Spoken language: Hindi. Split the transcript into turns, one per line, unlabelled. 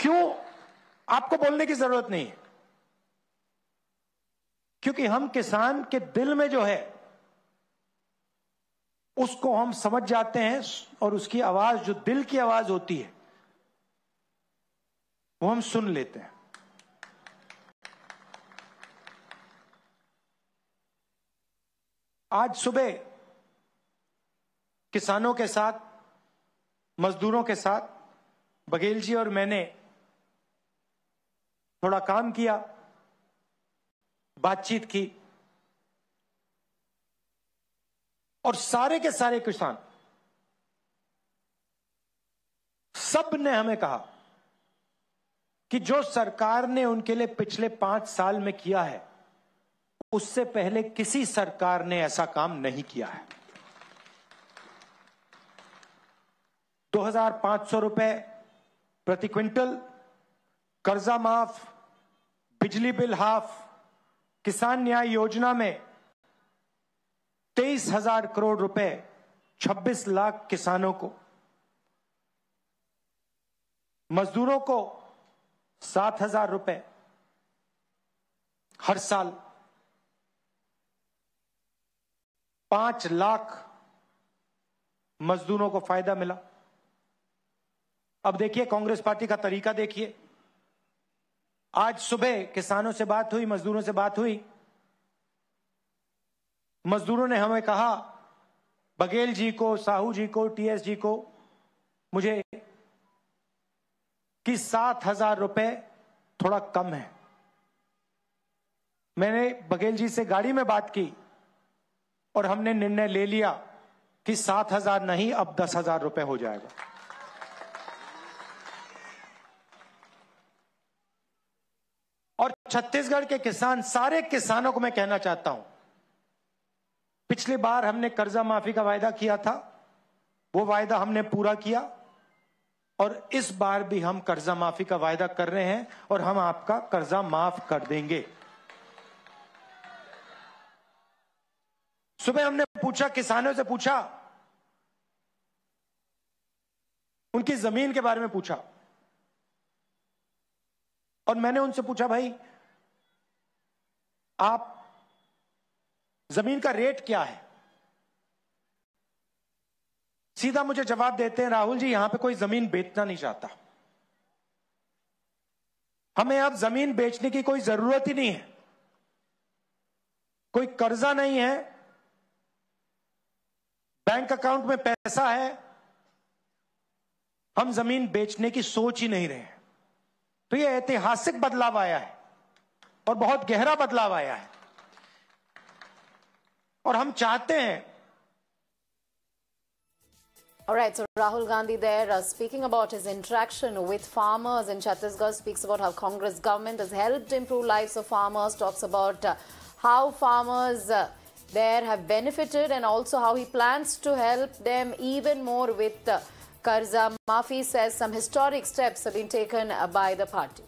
क्यों आपको बोलने की जरूरत नहीं है क्योंकि हम किसान के दिल में जो है उसको हम समझ जाते हैं और उसकी आवाज जो दिल की आवाज होती है वो हम सुन लेते हैं आज सुबह किसानों के साथ मजदूरों के साथ बघेल जी और मैंने थोड़ा काम किया बातचीत की और सारे के सारे किसान सब ने हमें कहा कि जो सरकार ने उनके लिए पिछले पांच साल में किया है उससे पहले किसी सरकार ने ऐसा काम नहीं किया है 2500 रुपए प्रति क्विंटल कर्जा माफ बिजली बिल हाफ किसान न्याय योजना में तेईस हजार करोड़ रुपए 26 लाख किसानों को मजदूरों को सात हजार रुपए हर साल पांच लाख मजदूरों को फायदा मिला अब देखिए कांग्रेस पार्टी का तरीका देखिए आज सुबह किसानों से बात हुई मजदूरों से बात हुई मजदूरों ने हमें कहा बघेल जी को साहू जी को टीएस जी को मुझे कि सात हजार रुपये थोड़ा कम है मैंने बघेल जी से गाड़ी में बात की और हमने निर्णय ले लिया कि सात हजार नहीं अब दस हजार रुपये हो जाएगा और छत्तीसगढ़ के किसान सारे किसानों को मैं कहना चाहता हूं पिछली बार हमने कर्जा माफी का वायदा किया था वो वायदा हमने पूरा किया और इस बार भी हम कर्जा माफी का वायदा कर रहे हैं और हम आपका कर्जा माफ कर देंगे सुबह हमने पूछा किसानों से पूछा उनकी जमीन के बारे में पूछा और मैंने उनसे पूछा भाई आप जमीन का रेट क्या है सीधा मुझे जवाब देते हैं राहुल जी यहां पे कोई जमीन बेचना नहीं चाहता हमें अब जमीन बेचने की कोई जरूरत ही नहीं है कोई कर्जा नहीं है बैंक अकाउंट में पैसा है हम जमीन बेचने की सोच ही नहीं रहे हैं तो ये ऐतिहासिक बदलाव आया है और बहुत गहरा बदलाव आया है और हम चाहते हैं
All right, so Rahul Gandhi there uh, speaking about his interaction with farmers in Chhattisgarh, speaks about how Congress government has helped improve lives of farmers, talks about uh, how farmers uh, there have benefited and also how he plans to help them even more with uh, Karza Mafi says some historic steps have been taken by the party.